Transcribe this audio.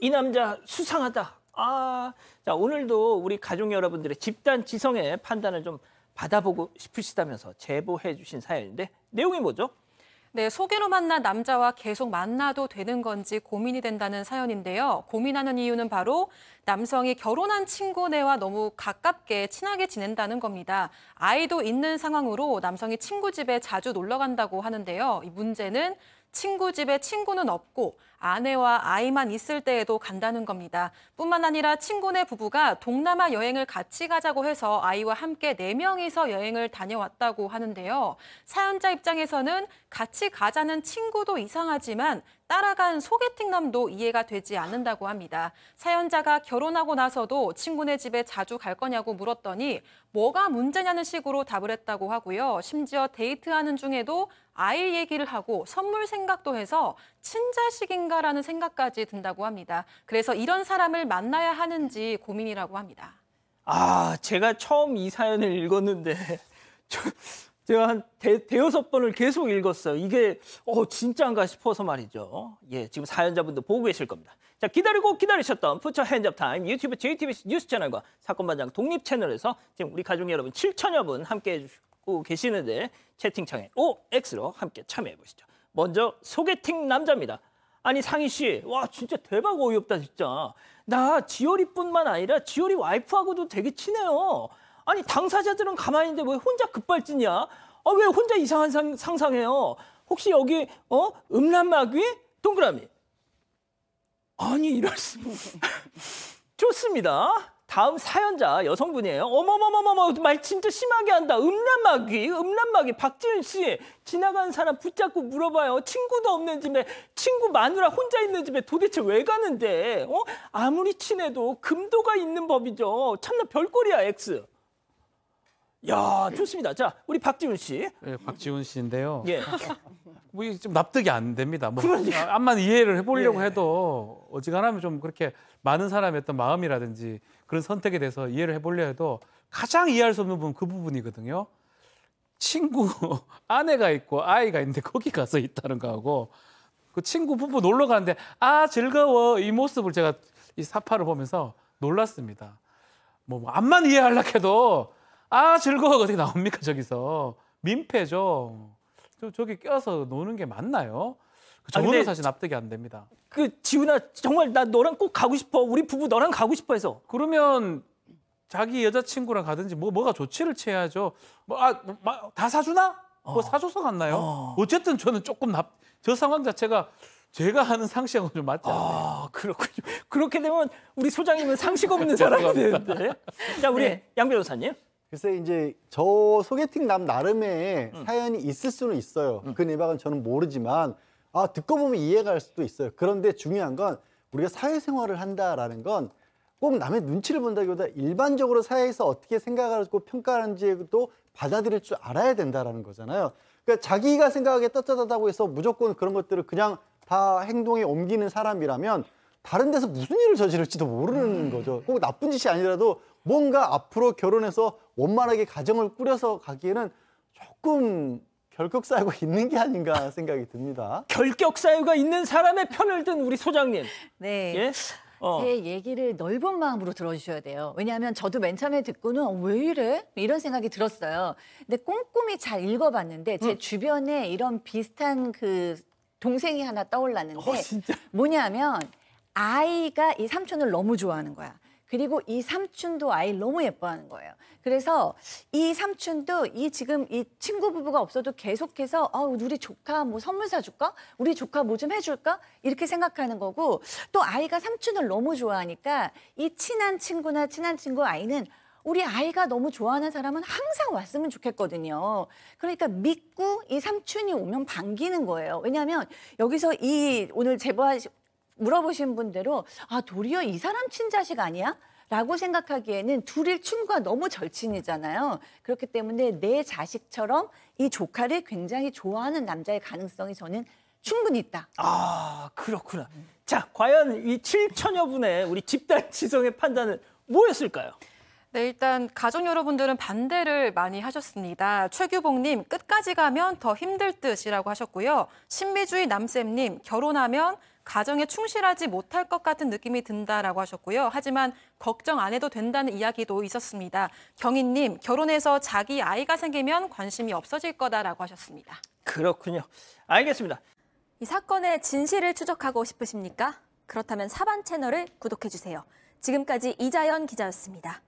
이 남자 수상하다. 아, 자 오늘도 우리 가족 여러분들의 집단 지성의 판단을 좀 받아보고 싶으시다면서 제보해 주신 사연인데 내용이 뭐죠? 네, 소개로 만난 남자와 계속 만나도 되는 건지 고민이 된다는 사연인데요. 고민하는 이유는 바로 남성이 결혼한 친구네와 너무 가깝게 친하게 지낸다는 겁니다. 아이도 있는 상황으로 남성이 친구 집에 자주 놀러 간다고 하는데요. 이 문제는 친구 집에 친구는 없고 아내와 아이만 있을 때에도 간다는 겁니다. 뿐만 아니라 친구네 부부가 동남아 여행을 같이 가자고 해서 아이와 함께 4명이서 여행을 다녀왔다고 하는데요. 사연자 입장에서는 같이 가자는 친구도 이상하지만 따라간 소개팅남도 이해가 되지 않는다고 합니다. 사연자가 결혼하고 나서도 친구네 집에 자주 갈 거냐고 물었더니 뭐가 문제냐는 식으로 답을 했다고 하고요. 심지어 데이트하는 중에도 아이 얘기를 하고 선물 생각도 해서 친자식인가 않은가라는 생각까지 든다고 합니다. 그래서 이런 사람을 만나야 하는지 고민이라고 합니다. 아, 제가 처음 이 사연을 읽었는데 저, 제가 한 대, 대여섯 번을 계속 읽었어요. 이게 어, 진짜인가 싶어서 말이죠. 예, 지금 사연자분도 보고 계실 겁니다. 자, 기다리고 기다리셨던 푸처 핸즈업 타임 유튜브 JTBC 뉴스 채널과 사건반장 독립 채널에서 지금 우리 가족 여러분 7천여 분 함께해 주고 계시는데 채팅창에 OX로 함께 참여해 보시죠. 먼저 소개팅 남자입니다. 아니 상희 씨, 와 진짜 대박 어이없다 진짜. 나 지열이뿐만 아니라 지열이 와이프하고도 되게 친해요. 아니 당사자들은 가만히 있는데 왜 혼자 급발진이야? 아왜 어, 혼자 이상한 상, 상상해요? 혹시 여기 어 음란마귀 동그라미? 아니 이럴 수 좋습니다. 다음 사연자 여성분이에요. 어머머머머머 말 진짜 심하게 한다. 음란마귀, 음란마귀 박지윤 씨 지나가는 사람 붙잡고 물어봐요. 친구도 없는 집에 친구 마누라 혼자 있는 집에 도대체 왜 가는데? 어? 아무리 친해도 금도가 있는 법이죠. 참나 별꼴이야 X. 야 좋습니다. 자 우리 박지훈 씨. 예, 박지훈 씨인데요. 예. 뭐 이게 좀 납득이 안 됩니다. 뭐 그러니까. 아, 암만 이해를 해보려고 예. 해도 어지간하면 좀 그렇게 많은 사람의 어떤 마음이라든지 그런 선택에 대해서 이해를 해보려 해도 가장 이해할 수 없는 부분 그 부분이거든요. 친구 아내가 있고 아이가 있는데 거기 가서 있다는 거하고 그 친구 부부 놀러 가는데 아 즐거워 이 모습을 제가 이 사파를 보면서 놀랐습니다. 뭐 암만 이해하려 해도 아 즐거워 어떻게 나옵니까 저기서 민폐죠. 저, 저기 껴서 노는 게 맞나요? 저는 그 아, 사실 납득이 안 됩니다. 그 지훈아 정말 나 너랑 꼭 가고 싶어. 우리 부부 너랑 가고 싶어 해서. 그러면 자기 여자친구랑 가든지 뭐 뭐가 조치를 취해야죠. 뭐아다 뭐, 사주나? 뭐 어. 사줘서 갔나요? 어. 어쨌든 저는 조금 납 저 상황 자체가 제가 하는 상식하고 좀 맞지 않요 아, 그렇군요. 그렇게 되면 우리 소장님은 상식 없는 사람이 되는데. 자, 우리 네. 양 변호사님. 글쎄 이제 저 소개팅 남 나름의 음. 사연이 있을 수는 있어요. 음. 그 내막은 저는 모르지만 아 듣고 보면 이해가 갈 수도 있어요. 그런데 중요한 건 우리가 사회생활을 한다라는 건 꼭 남의 눈치를 본다기보다 일반적으로 사회에서 어떻게 생각하고 평가하는지도 받아들일 줄 알아야 된다라는 거잖아요. 그러니까 자기가 생각하기에 떳떳하다고 해서 무조건 그런 것들을 그냥 다 행동에 옮기는 사람이라면 다른 데서 무슨 일을 저지를지도 모르는 음. 거죠. 꼭 나쁜 짓이 아니라도 뭔가 앞으로 결혼해서 원만하게 가정을 꾸려서 가기에는 조금 결격사유가 있는 게 아닌가 생각이 듭니다. 결격사유가 있는 사람의 편을 든 우리 소장님. 네. 예? 어. 제 얘기를 넓은 마음으로 들어주셔야 돼요. 왜냐하면 저도 맨 처음에 듣고는 어, 왜 이래? 이런 생각이 들었어요. 근데 꼼꼼히 잘 읽어봤는데 제 응. 음. 주변에 이런 비슷한 그 동생이 하나 떠올랐는데 어, 뭐냐면 아이가 이 삼촌을 너무 좋아하는 거야. 그리고 이 삼촌도 아이 너무 예뻐하는 거예요. 그래서 이 삼촌도 이 지금 이 친구 부부가 없어도 계속해서 아, 우리 조카 뭐 선물 사줄까? 우리 조카 뭐 좀 해줄까? 이렇게 생각하는 거고 또 아이가 삼촌을 너무 좋아하니까 이 친한 친구나 친한 친구 아이는 우리 아이가 너무 좋아하는 사람은 항상 왔으면 좋겠거든요. 그러니까 믿고 이 삼촌이 오면 반기는 거예요. 왜냐하면 여기서 이 오늘 제보하신 물어보신 분대로 아 도리어 이 사람 친자식 아니야? 라고 생각하기에는 둘일 친구가 너무 절친이잖아요. 그렇기 때문에 내 자식처럼 이 조카를 굉장히 좋아하는 남자의 가능성이 저는 충분히 있다. 아 그렇구나. 자 과연 이 7천여 분의 우리 집단 지성의 판단은 뭐였을까요? 네, 일단 가족 여러분들은 반대를 많이 하셨습니다. 최규봉님 끝까지 가면 더 힘들 듯이라고 하셨고요. 신비주의 남쌤님 결혼하면 가정에 충실하지 못할 것 같은 느낌이 든다라고 하셨고요. 하지만 걱정 안 해도 된다는 이야기도 있었습니다. 경인님 결혼해서 자기 아이가 생기면 관심이 없어질 거다라고 하셨습니다. 그렇군요. 알겠습니다. 이 사건의 진실을 추적하고 싶으십니까? 그렇다면 사반 채널을 구독해주세요. 지금까지 이자연 기자였습니다.